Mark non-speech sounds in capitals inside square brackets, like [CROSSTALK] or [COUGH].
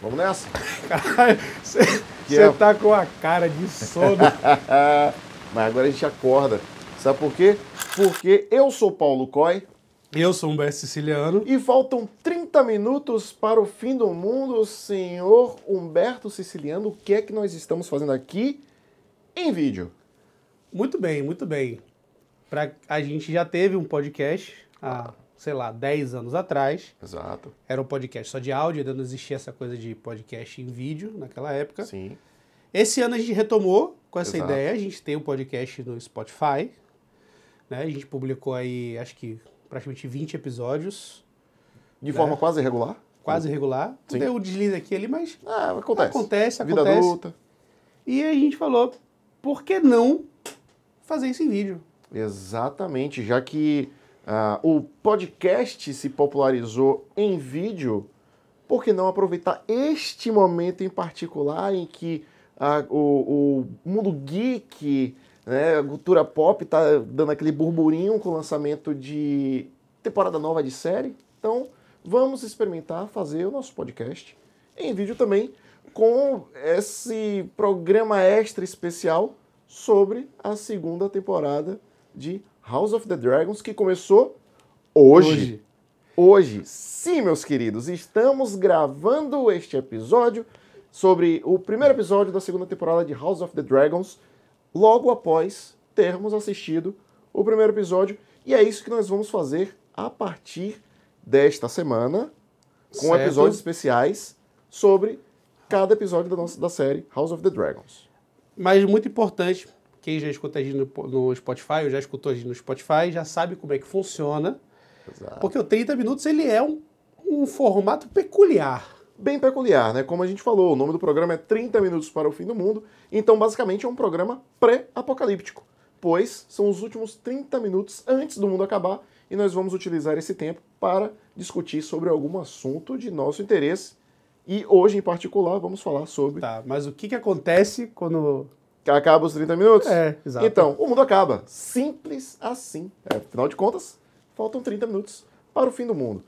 Vamos nessa? [LAUGHS] Caralho, você é... tá com a cara de sono. [LAUGHS] Mas agora a gente acorda. Sabe por quê? Porque eu sou Paulo Coy. Eu sou Humberto Siciliano. E faltam 30 minutos para o fim do mundo, senhor Humberto Siciliano. O que é que nós estamos fazendo aqui em vídeo? Muito bem, muito bem. Pra, a gente já teve um podcast ah sei lá, 10 anos atrás. Exato. Era um podcast só de áudio, ainda não existia essa coisa de podcast em vídeo naquela época. Sim. Esse ano a gente retomou com essa Exato. ideia, a gente tem um podcast no Spotify, né? A gente publicou aí, acho que praticamente 20 episódios. De né? forma quase regular? Quase regular. Sim. Deu um deslize aqui ali, mas... Ah, acontece. Acontece, Vida acontece. Adulta. E a gente falou, por que não fazer isso em vídeo? Exatamente, já que ah, o podcast se popularizou em vídeo, por que não aproveitar este momento em particular em que ah, o, o, mundo geek, né, a cultura pop está dando aquele burburinho com o lançamento de temporada nova de série? Então, vamos experimentar fazer o nosso podcast em vídeo também com esse programa extra especial sobre a segunda temporada de House of the Dragons, que começou hoje. Hoje. hoje. Sim, meus queridos, estamos gravando este episódio sobre o primeiro episódio da segunda temporada de House of the Dragons, logo após termos assistido o primeiro episódio. E é isso que nós vamos fazer a partir desta semana, com certo. episódios especiais sobre cada episódio da, nossa, da série House of the Dragons. Mas muito importante, quem já escuta a gente no, no Spotify, ou já escutou a gente no Spotify, já sabe como é que funciona. Exato. Porque o 30 minutos ele é um, um formato peculiar bem peculiar, né? Como a gente falou, o nome do programa é 30 Minutos para o Fim do Mundo, então basicamente é um programa pré-apocalíptico, pois são os últimos 30 minutos antes do mundo acabar e nós vamos utilizar esse tempo para discutir sobre algum assunto de nosso interesse. E hoje, em particular, vamos falar sobre. Tá, mas o que, que acontece quando Acaba os 30 minutos? É, exato. Então, o mundo acaba. Simples assim. É, afinal de contas, faltam 30 minutos para o fim do mundo.